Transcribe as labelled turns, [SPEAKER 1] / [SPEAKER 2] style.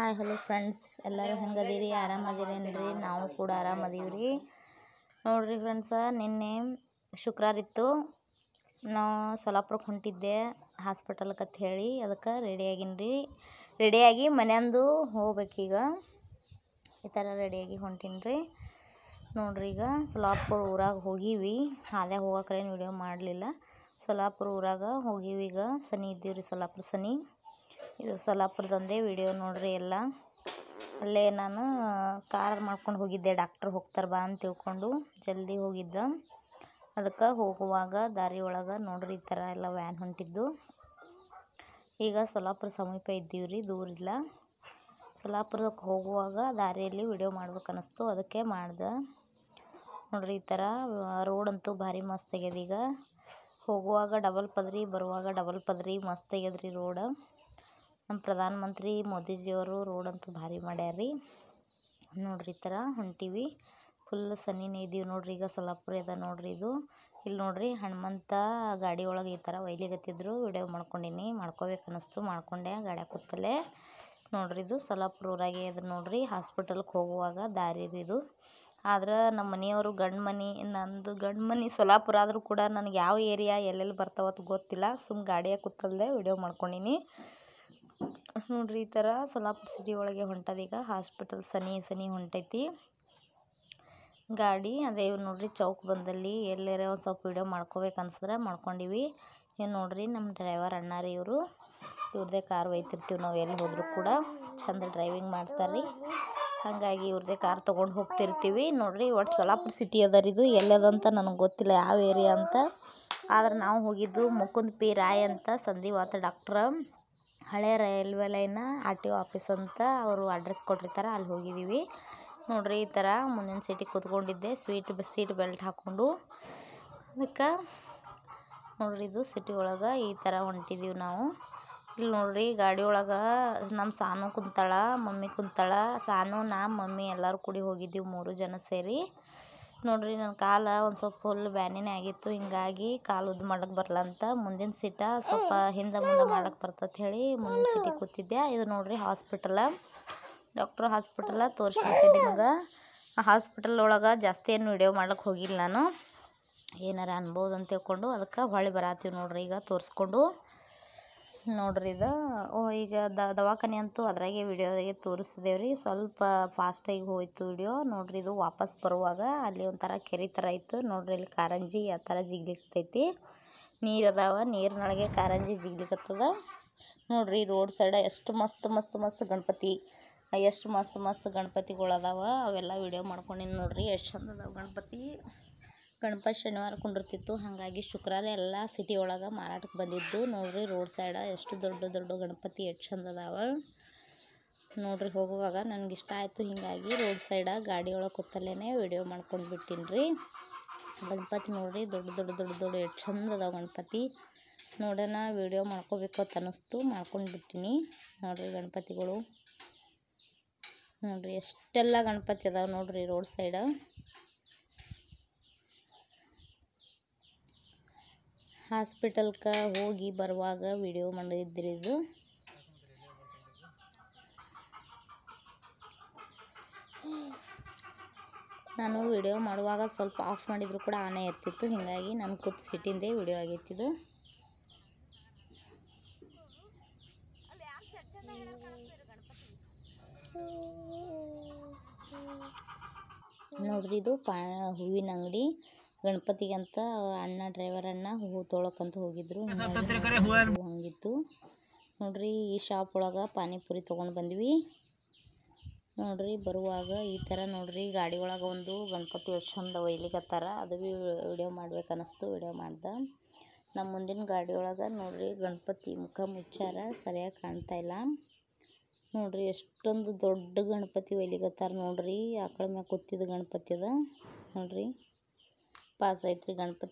[SPEAKER 1] hi hello friends ಎಲ್ಲರೂ ಹೆಂಗದೀರಿ ರೀ ನಾವು ಕೂಡ ಆರಾಮದೀವಿ ರೀ ನೋಡಿರಿ ಫ್ರೆಂಡ್ಸ ನಿನ್ನೆ ಶುಕ್ರಾರಿತ್ತು ನಾ ಸೊಲಾಪುರಕ್ಕೆ ಹೊಂಟಿದ್ದೆ ಹಾಸ್ಪಿಟಲ್ಗೆ ಅಂತ ಹೇಳಿ ಅದಕ್ಕೆ ರೆಡಿಯಾಗಿನ್ರಿ ರೀ ರೆಡಿಯಾಗಿ ಮನೆಯಂದು ಹೋಗ್ಬೇಕೀಗ ಈ ಥರ ರೆಡಿಯಾಗಿ ಹೊಂಟೀನಿ ರೀ ನೋಡಿರಿ ಈಗ ಸೊಲಾಪುರ ಊರಾಗೆ ಹೋಗೀವಿ ಅದೇ ಹೋಗೋಕ್ರೇನು ವಿಡಿಯೋ ಮಾಡಲಿಲ್ಲ ಸೊಲಾಪುರ ಊರಾಗ ಹೋಗೀವಿ ಈಗ ಸನಿ ಇದ್ದೀವಿ ರೀ ಸೊಲಾಪುರ ಸನಿ ಇದು ಸೊಲ್ಲಾಪುರದೊಂದೇ ವೀಡಿಯೋ ನೋಡ್ರಿ ಎಲ್ಲ ಅಲ್ಲೇ ನಾನು ಕಾರ್ ಮಾಡ್ಕೊಂಡು ಹೋಗಿದ್ದೆ ಡಾಕ್ಟ್ರ್ ಹೋಗ್ತಾರೆ ಬಾ ಅಂತ ತಿಳ್ಕೊಂಡು ಜಲ್ದಿ ಹೋಗಿದ್ದೆ ಅದಕ್ಕೆ ಹೋಗುವಾಗ ದಾರಿ ಒಳಗೆ ನೋಡ್ರಿ ಈ ಥರ ಎಲ್ಲ ವ್ಯಾನ್ ಹೊಂಟಿದ್ದು ಈಗ ಸೊಲಾಪುರ ಸಮೀಪ ಇದ್ದೀವಿ ರೀ ದೂರಿಲ್ಲ ಸೊಲ್ಲಾಪುರಕ್ಕೆ ಹೋಗುವಾಗ ದಾರಿಯಲ್ಲಿ ವಿಡಿಯೋ ಮಾಡ್ಬೇಕು ಅನ್ನಿಸ್ತು ಅದಕ್ಕೆ ಮಾಡ್ದೆ ನೋಡ್ರಿ ಈ ಥರ ರೋಡ್ ಅಂತೂ ಭಾರಿ ಮಸ್ತ್ ಆಗ್ಯದ ಈಗ ಹೋಗುವಾಗ ಡಬಲ್ ಪದ್ರಿ ಬರುವಾಗ ಡಬಲ್ ಪದ್ರಿ ಮಸ್ತ್ ಆಗ್ಯದ್ರಿ ರೋಡ ನಮ್ಮ ಪ್ರಧಾನಮಂತ್ರಿ ಮಂತ್ರಿ ಮೋದಿಜಿಯವರು ರೋಡಂತೂ ಭಾರಿ ಮಾಡ್ಯಾರ ರೀ ನೋಡ್ರಿ ಈ ಥರ ಹೊಂಟೀವಿ ಫುಲ್ ಸನ್ನಿನೇ ಇದ್ದೀವಿ ನೋಡ್ರಿ ಈಗ ಸೊಲ್ಲಾಪುರ ಇದೆ ನೋಡ್ರಿ ಇದು ಇಲ್ಲಿ ನೋಡ್ರಿ ಹನುಮಂತ ಗಾಡಿ ಒಳಗೆ ಈ ಥರ ಒಯ್ಲಿಗತ್ತಿದ್ರು ವಿಡಿಯೋ ಮಾಡ್ಕೊಂಡಿನಿ ಮಾಡ್ಕೋಬೇಕು ಅನ್ನಿಸ್ತು ಮಾಡ್ಕೊಂಡೆ ಗಾಡಿ ಕೂತಲ್ಲೇ ನೋಡ್ರಿ ಇದು ಸೊಲ್ಲಾಪುರ ಊರಾಗೆ ಇದ್ರ ನೋಡ್ರಿ ಹಾಸ್ಪಿಟಲ್ಗೆ ಹೋಗುವಾಗ ದಾರಿ ಇದು ಆದ್ರೆ ನಮ್ಮ ಮನೆಯವರು ಗಂಡು ಮನೆ ನಂದು ಗಂಡು ಮನೆ ಸೊಲ್ಲಾಪುರ ಆದರೂ ಕೂಡ ನನಗೆ ಯಾವ ಏರಿಯಾ ಎಲ್ಲೆಲ್ಲಿ ಬರ್ತಾವತ್ತು ಗೊತ್ತಿಲ್ಲ ಸುಮ್ಮ ಗಾಡಿಯಾಗ ಕೂತಲ್ದೆ ವಿಡಿಯೋ ಮಾಡ್ಕೊಂಡಿನಿ ನೋಡ್ರಿ ಈ ಥರ ಸೊಲ್ಲಾಪುರ ಸಿಟಿ ಒಳಗೆ ಹೊಂಟದೀಗ ಹಾಸ್ಪಿಟಲ್ ಸನಿ ಸನಿ ಹೊಂಟೈತಿ ಗಾಡಿ ಅದೇ ಇವ್ರು ನೋಡ್ರಿ ಚೌಕ್ ಬಂದಲ್ಲಿ ಎಲ್ಲರ ಒಂದು ಸ್ವಲ್ಪ ವೀಡಿಯೋ ಮಾಡ್ಕೋಬೇಕು ಅನ್ಸಿದ್ರೆ ಮಾಡ್ಕೊಂಡಿವಿ ಏನು ನೋಡ್ರಿ ನಮ್ಮ ಡ್ರೈವರ್ ಅಣ್ಣ ರೀ ಇವರು ಇವ್ರದೇ ಕಾರ್ ಒಯ್ತಿರ್ತೀವಿ ನಾವು ಎಲ್ಲಿ ಹೋದರೂ ಕೂಡ ಚಂದ ಡ್ರೈವಿಂಗ್ ಮಾಡ್ತಾರೆ ಹಾಗಾಗಿ ಇವ್ರದೇ ಕಾರ್ ತೊಗೊಂಡು ಹೋಗ್ತಿರ್ತೀವಿ ನೋಡ್ರಿ ಒಟ್ಟು ಸೊಲ್ಲಾಪುರ ಸಿಟಿ ಅದ ರೀ ಇದು ಎಲ್ಲದಂತ ನನಗೆ ಗೊತ್ತಿಲ್ಲ ಯಾವ ಏರಿಯಾ ಅಂತ ಆದ್ರೆ ನಾವು ಹೋಗಿದ್ದು ಮುಕುಂದ್ ಪಿ ರಾಯ್ ಅಂತ ಸಂಧಿವಾತ ಡಾಕ್ಟ್ರ ಹಳೆ railway line R T O office ಅಂತ ಅವರು ಅಡ್ರೆಸ್ ಕೊಟ್ಟಿರ್ತಾರೆ ಅಲ್ಲಿ ಹೋಗಿದ್ದೀವಿ ನೋಡ್ರಿ ಈ ಥರ ಮುಂದಿನ ಸೀಟಿಗೆ ಕೂತ್ಕೊಂಡಿದ್ದೆ ಸ್ವೀಟ್ ಸೀಟ್ ಬೆಲ್ಟ್ ಹಾಕ್ಕೊಂಡು ಅದಕ್ಕೆ ನೋಡ್ರಿ ಇದು ಸಿಟಿ ಒಳಗೆ ಈ ಥರ ಹೊಂಟಿದ್ದೀವಿ ನಾವು ಇಲ್ಲಿ ನೋಡ್ರಿ ಗಾಡಿ ಒಳಗೆ ನಮ್ಮ ಸಾನು ಕುಂತಾಳ ಮಮ್ಮಿ ಕುಂತಾಳ ಸಾನು ನಾ ಮಮ್ಮಿ ಎಲ್ಲರೂ ಕೂಡಿ ಹೋಗಿದ್ದೀವಿ ಮೂರು ಜನ ಸೇರಿ ನೋಡ್ರಿ ನನ್ನ ಕಾಲ ಒಂದು ಸ್ವಲ್ಪ ಫುಲ್ ಬ್ಯಾನಿನೇ ಆಗಿತ್ತು ಹಿಂಗಾಗಿ ಕಾಲು ಉದ್ದು ಮಾಡಕ್ಕೆ ಬರಲಂತ ಮುಂದಿನ ಸೀಟ ಸ್ವಲ್ಪ ಹಿಂದೆ ಮುಂದೆ ಮಾಡಕ್ಕೆ ಬರ್ತೈತೆ ಹೇಳಿ ಮುಂದಿನ ಸೀಟಿಗೆ ಕೂತಿದ್ದೆ ಇದು ನೋಡ್ರಿ ಹಾಸ್ಪಿಟಲ ಡಾಕ್ಟ್ರ್ ಹಾಸ್ಪಿಟಲ ತೋರಿಸ್ಬಿಟ್ಟಿದ್ದೆ ನಿಮಗೆ ಹಾಸ್ಪಿಟಲ್ ಒಳಗೆ ಜಾಸ್ತಿ ಏನು ವಿಡಿಯೋ ಮಾಡ್ಲಿಕ್ಕೆ ಹೋಗಿಲ್ಲ ನಾನು ಏನಾರ ಅನ್ಬೋದು ಅಂತ ಹೇಳ್ಕೊಂಡು ಅದಕ್ಕೆ ಹೊಳೆ ಬರತ್ತೀವಿ ನೋಡ್ರಿ ಈಗ ತೋರಿಸ್ಕೊಂಡು ನೋಡ್ರಿ ಇದು ಓ ಈಗ ದವಾಖಾನೆ ಅಂತೂ ಅದ್ರಾಗೆ ವಿಡಿಯೋದಾಗೆ ತೋರಿಸ್ತಿದ್ದೇವೆ ರೀ ಸ್ವಲ್ಪ ಫಾಸ್ಟಾಗಿ ಹೋಯ್ತು ವಿಡಿಯೋ ನೋಡ್ರಿ ಇದು ವಾಪಸ್ ಬರುವಾಗ ಅಲ್ಲಿ ಒಂಥರ ಕೆರೆ ಥರ ಇತ್ತು ನೋಡ್ರಿ ಇಲ್ಲಿ ಕಾರಂಜಿ ಆ ಥರ ಜಿಗ್ಲಿಕ್ತೈತಿ ನೀರು ಅದಾವ ನೀರಿನೊಳಗೆ ಕಾರಂಜಿ ಜಿಗ್ಲಿಕ್ಕತ್ತದ ನೋಡ್ರಿ ರೋಡ್ ಸೈಡ ಎಷ್ಟು ಮಸ್ತ್ ಮಸ್ತ್ ಮಸ್ತ್ ಗಣಪತಿ ಎಷ್ಟು ಮಸ್ತ್ ಮಸ್ತ್ ಗಣಪತಿಗಳು ಅದಾವ ಅವೆಲ್ಲ ವೀಡಿಯೋ ಮಾಡ್ಕೊಂಡಿನಿ ನೋಡ್ರಿ ಎಷ್ಟು ಚಂದ ಅದಾವ ಗಣಪತಿ ಗಣಪತಿ ಶನಿವಾರ ಕುಂಡಿರ್ತಿತ್ತು ಹಾಗಾಗಿ ಶುಕ್ರವಾರ ಎಲ್ಲ ಸಿಟಿ ಒಳಗೆ ಮಾರಾಟಕ್ಕೆ ಬಂದಿದ್ದು ನೋಡ್ರಿ ರೋಡ್ ಸೈಡ ಎಷ್ಟು ದೊಡ್ಡ ದೊಡ್ಡ ಗಣಪತಿ ಎಷ್ಟು ಚಂದ ಅದಾವ ನೋಡ್ರಿ ಹೋಗುವಾಗ ನನಗೆ ಇಷ್ಟ ಆಯಿತು ಹೀಗಾಗಿ ರೋಡ್ ಸೈಡ ಗಾಡಿ ಒಳಗೆ ಕೂತಲ್ಲೇ ವಿಡಿಯೋ ಮಾಡ್ಕೊಂಡು ಬಿಟ್ಟೀನಿ ರೀ ಗಣಪತಿ ನೋಡ್ರಿ ದೊಡ್ಡ ದೊಡ್ಡ ದೊಡ್ಡ ದೊಡ್ಡ ಎಷ್ಟು ಚಂದ ಅದಾವ ಗಣಪತಿ ನೋಡೋಣ ವಿಡಿಯೋ ಮಾಡ್ಕೋಬೇಕು ಅಂತ ಅನ್ನಿಸ್ತು ಮಾಡ್ಕೊಂಡು ಬಿಟ್ಟಿನಿ ನೋಡ್ರಿ ಗಣಪತಿಗಳು ನೋಡ್ರಿ ಎಷ್ಟೆಲ್ಲ ಗಣಪತಿ ಅದಾವೆ ನೋಡ್ರಿ ರೋಡ್ ಸೈಡ ಹಾಸ್ಪಿಟಲ್ಗೆ ಹೋಗಿ ಬರುವಾಗ ವಿಡಿಯೋ ಮಾಡಿದ್ರಿ ಇದು ನಾನು ವಿಡಿಯೋ ಮಾಡುವಾಗ ಸ್ವಲ್ಪ ಆಫ್ ಮಾಡಿದ್ರು ಕೂಡ ಆನೆ ಇರ್ತಿತ್ತು ಹೀಗಾಗಿ ನಾನು ಕೂತ್ ಸಿಟ್ಟಿಂದೆ ವಿಡಿಯೋ ಆಗಿತ್ತಿದು ನೋಡ್ರಿ ಇದು ಪಾ ಹೂವಿನ ಅಂಗಡಿ ಗಣಪತಿಗಂತ ಅಣ್ಣ ಡ್ರೈವರ್ ಅಣ್ಣ ಹೂ ತೊಳಕಂತ ಹೋಗಿದ್ರು ಹಂಗಿತ್ತು ನೋಡ್ರಿ ಈ ಶಾಪ್ ಒಳಗೆ ಪಾನಿಪುರಿ ತೊಗೊಂಡು ಬಂದ್ವಿ ನೋಡ್ರಿ ಬರುವಾಗ ಈ ಥರ ನೋಡ್ರಿ ಗಾಡಿ ಒಳಗೆ ಒಂದು ಗಣಪತಿ ಎಷ್ಟು ಚಂದ ಒಯ್ಲಿಕತ್ತಾರ ಅದು ಭೀ ವಿಡಿಯೋ ಮಾಡ್ಬೇಕು ಅನ್ನಿಸ್ತು ವಿಡಿಯೋ ಮಾಡ್ದೆ ನಮ್ಮ ಮುಂದಿನ ಗಾಡಿ ಒಳಗ ನೋಡ್ರಿ ಗಣಪತಿ ಮುಖ ಮುಚ್ಚಾರ ಸರಿಯಾಗಿ ಕಾಣ್ತಾ ಇಲ್ಲ ನೋಡ್ರಿ ಎಷ್ಟೊಂದು ದೊಡ್ಡ ಗಣಪತಿ ಒಯ್ಲಿಕತ್ತಾರ ನೋಡ್ರಿ ಆಕಳ ಮ್ಯಾಗ ಕೂತಿದ್ದ ಗಣಪತಿ ಅದ ನೋಡ್ರಿ ಪಾಸ್ ಆಯ್ತು ರೀ ಗಣಪತಿ